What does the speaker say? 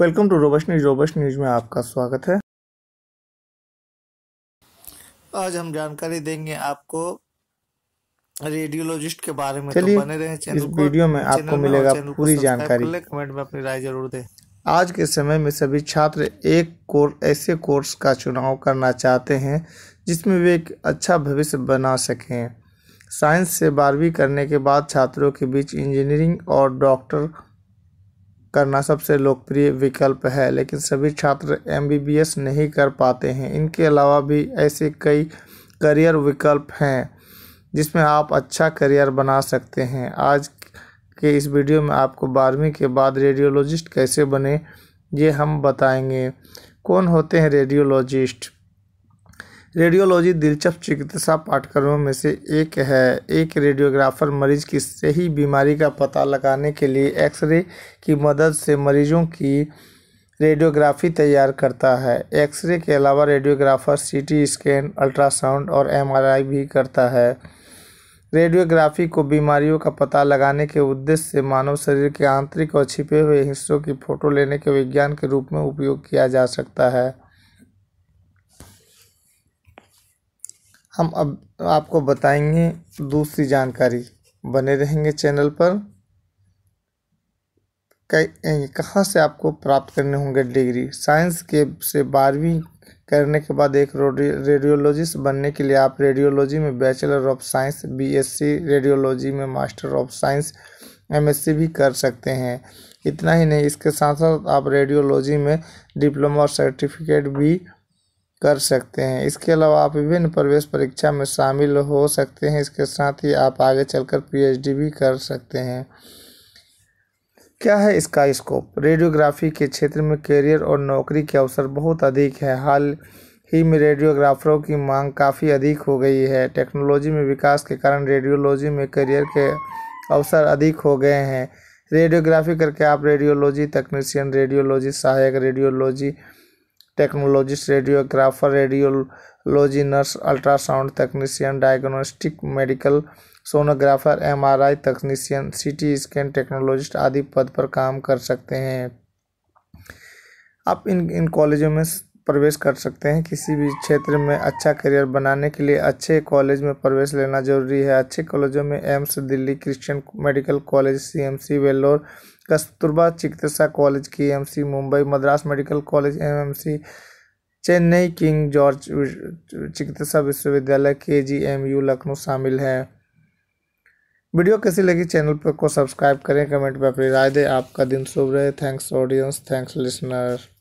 welcome to robust news robust news में आपका स्वागत है आज हम जानकारी देंगे आपको रेडियोलॉजिस्ट के बारे में तो बने रहे चैनल इस वीडियो में आपको मिलेगा पूरी जानकारी कमेंट में अपनी राय जरूर दें आज के समय में सभी छात्र एक कोर ऐसे कोर्स का चुनाव करना चाहते हैं जिसमें वे एक अच्छा भविष्य बना सकें साइंस से बारहवीं करने के बाद छात्रों के बीच इंजीनियरिंग और डॉक्टर करना सबसे लोकप्रिय विकल्प है लेकिन सभी छात्र एम नहीं कर पाते हैं इनके अलावा भी ऐसे कई करियर विकल्प हैं जिसमें आप अच्छा करियर बना सकते हैं आज के इस वीडियो में आपको बारहवीं के बाद रेडियोलॉजिस्ट कैसे बने ये हम बताएंगे कौन होते हैं रेडियोलॉजिस्ट रेडियोलॉजी दिलचस्प चिकित्सा पाठ्यक्रमों में से एक है एक रेडियोग्राफर मरीज की सही बीमारी का पता लगाने के लिए एक्सरे की मदद से मरीजों की रेडियोग्राफी तैयार करता है एक्सरे के अलावा रेडियोग्राफर सीटी स्कैन अल्ट्रासाउंड और एमआरआई भी करता है रेडियोग्राफी को बीमारियों का पता लगाने के उद्देश्य से मानव शरीर के आंतरिक और छिपे हुए हिस्सों की फोटो लेने के विज्ञान के रूप में उपयोग किया जा सकता है हम अब आपको बताएंगे दूसरी जानकारी बने रहेंगे चैनल पर कई कहाँ से आपको प्राप्त करने होंगे डिग्री साइंस के से बारहवीं करने के बाद एक रेडियोलॉजिस्ट बनने के लिए आप रेडियोलॉजी में bachelor of science BSc radiology में मास्टर ऑफ साइंस एमएससी भी कर सकते हैं इतना ही नहीं इसके साथ साथ आप रेडियोलॉजी में डिप्लोमा और सर्टिफिकेट भी कर सकते हैं इसके अलावा आप विभिन्न प्रवेश परीक्षा में शामिल हो सकते हैं इसके साथ ही आप आगे चलकर पीएचडी भी कर सकते हैं क्या है इसका स्कोप रेडियोग्राफी के क्षेत्र में करियर और नौकरी के अवसर बहुत अधिक है हाल ही में रेडियोग्राफरों की मांग काफ़ी अधिक हो गई है टेक्नोलॉजी में विकास के कारण रेडियोलॉजी में करियर के अवसर अधिक हो गए हैं रेडियोग्राफी करके आप रेडियोलॉजी तकनीशियन रेडियोलॉजी सहायक radiology technologist radiographer radiology nurse ultrasound तकनीशियन डायग्नोस्टिक मेडिकल सोनोग्राफर एमआरआई तकनीशियन सीटी स्कैन टेक्नोलॉजिस्ट आदि पद पर काम कर सकते हैं आप इन इन कॉलेजों में प्रवेश कर सकते हैं किसी भी क्षेत्र में अच्छा करियर बनाने के लिए अच्छे कॉलेज में प्रवेश लेना जरूरी है अच्छे कॉलेजों में AIIMS Delhi Christian medical college CMC Vellore Kasturba चिकित्सा college K M C Mumbai Madras medical college M M C Chennai King George चिकित्सा विश्वविद्यालय के जी एम यू लखनऊ शामिल हैं वीडियो कैसी लगी चैनल पर को सब्सक्राइब करें कमेंट में अपनी राय दें आपका दिन शुभ रहे थैंक्स ऑडियंस थैंक्स लिसनर